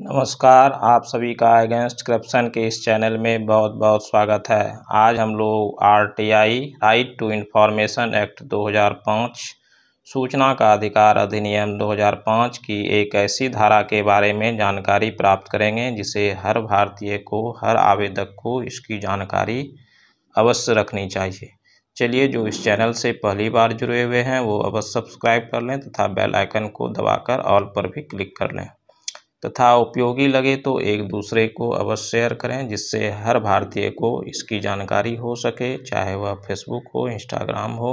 नमस्कार आप सभी का अगेंस्ट करप्शन के इस चैनल में बहुत बहुत स्वागत है आज हम लोग RTI right to information act 2005 सूचना का अधिकार अधिनियम 2005 की एक ऐसी धारा के बारे में जानकारी प्राप्त करेंगे जिसे हर भारतीय को हर आवेदक को इसकी जानकारी अवश्य रखनी चाहिए चलिए जो इस चैनल से पहली बार जुड़े हुए हैं वो अवश्य सब्सक्राइब कर लें तथा बेल आइकन को दबाकर ऑल पर भी क्लिक कर लें तथा उपयोगी लगे तो एक दूसरे को अवश्य शेयर करें जिससे हर भारतीय को इसकी जानकारी हो सके चाहे वह फेसबुक हो इंस्टाग्राम हो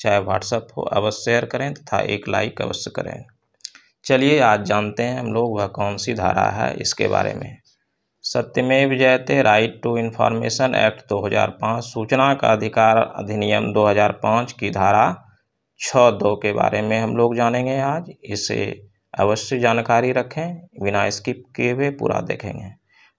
चाहे व्हाट्सएप हो अवश्य शेयर करें तथा एक लाइक अवश्य करें चलिए आज जानते हैं हम लोग वह कौन सी धारा है इसके बारे में सत्यमेव जयते राइट टू इन्फॉर्मेशन एक्ट 2005 सूचना का अधिकार अधिनियम 2005 की धारा छः दो के बारे में हम लोग जानेंगे आज इसे अवश्य जानकारी रखें बिना स्किप किए हुए पूरा देखेंगे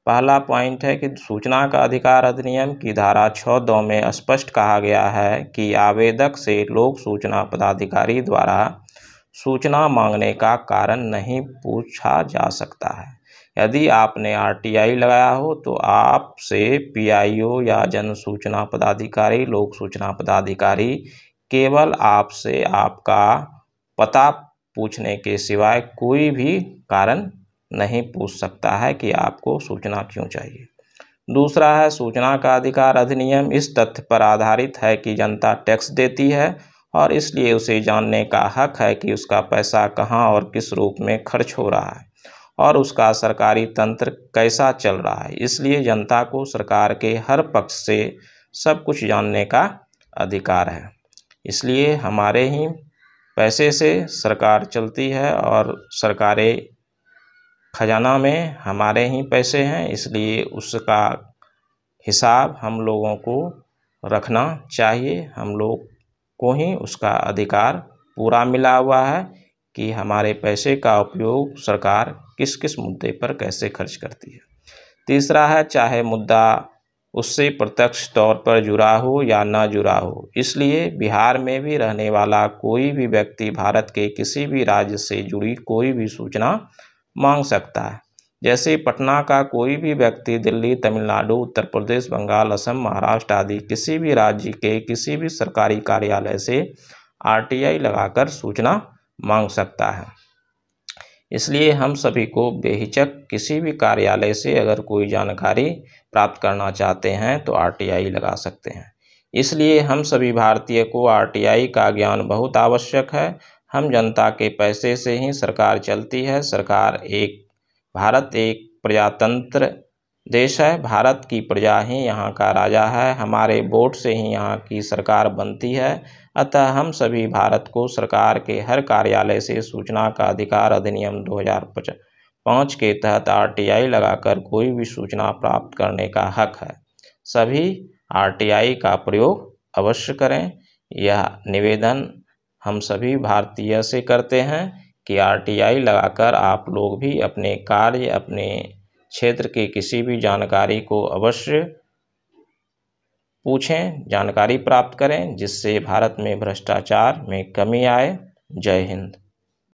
पहला पॉइंट है कि सूचना का अधिकार अधिनियम की धारा छः दो में स्पष्ट कहा गया है कि आवेदक से लोक सूचना पदाधिकारी द्वारा सूचना मांगने का कारण नहीं पूछा जा सकता है यदि आपने आरटीआई लगाया हो तो आपसे पीआईओ या जन सूचना पदाधिकारी लोक सूचना पदाधिकारी केवल आपसे आपका पता पूछने के सिवाय कोई भी कारण नहीं पूछ सकता है कि आपको सूचना क्यों चाहिए दूसरा है सूचना का अधिकार अधिनियम इस तथ्य पर आधारित है कि जनता टैक्स देती है और इसलिए उसे जानने का हक है कि उसका पैसा कहाँ और किस रूप में खर्च हो रहा है और उसका सरकारी तंत्र कैसा चल रहा है इसलिए जनता को सरकार के हर पक्ष से सब कुछ जानने का अधिकार है इसलिए हमारे ही पैसे से सरकार चलती है और सरकारें खजाना में हमारे ही पैसे हैं इसलिए उसका हिसाब हम लोगों को रखना चाहिए हम लोग को ही उसका अधिकार पूरा मिला हुआ है कि हमारे पैसे का उपयोग सरकार किस किस मुद्दे पर कैसे खर्च करती है तीसरा है चाहे मुद्दा उससे प्रत्यक्ष तौर पर जुड़ा हो या न जुड़ा हो इसलिए बिहार में भी रहने वाला कोई भी व्यक्ति भारत के किसी भी राज्य से जुड़ी कोई भी सूचना मांग सकता है जैसे पटना का कोई भी व्यक्ति दिल्ली तमिलनाडु उत्तर प्रदेश बंगाल असम महाराष्ट्र आदि किसी भी राज्य के किसी भी सरकारी कार्यालय से आरटीआई लगाकर सूचना मांग सकता है इसलिए हम सभी को बेहिचक किसी भी कार्यालय से अगर कोई जानकारी प्राप्त करना चाहते हैं तो आरटीआई लगा सकते हैं इसलिए हम सभी भारतीय को आरटीआई का ज्ञान बहुत आवश्यक है हम जनता के पैसे से ही सरकार चलती है सरकार एक भारत एक प्रजातंत्र देश है भारत की प्रजा ही यहाँ का राजा है हमारे वोट से ही यहाँ की सरकार बनती है अतः हम सभी भारत को सरकार के हर कार्यालय से सूचना का अधिकार अधिनियम दो हज़ार पाँच के तहत आरटीआई लगाकर कोई भी सूचना प्राप्त करने का हक है सभी आरटीआई का प्रयोग अवश्य करें यह निवेदन हम सभी भारतीय से करते हैं कि आरटीआई लगाकर आप लोग भी अपने कार्य अपने क्षेत्र के किसी भी जानकारी को अवश्य पूछें जानकारी प्राप्त करें जिससे भारत में भ्रष्टाचार में कमी आए जय हिंद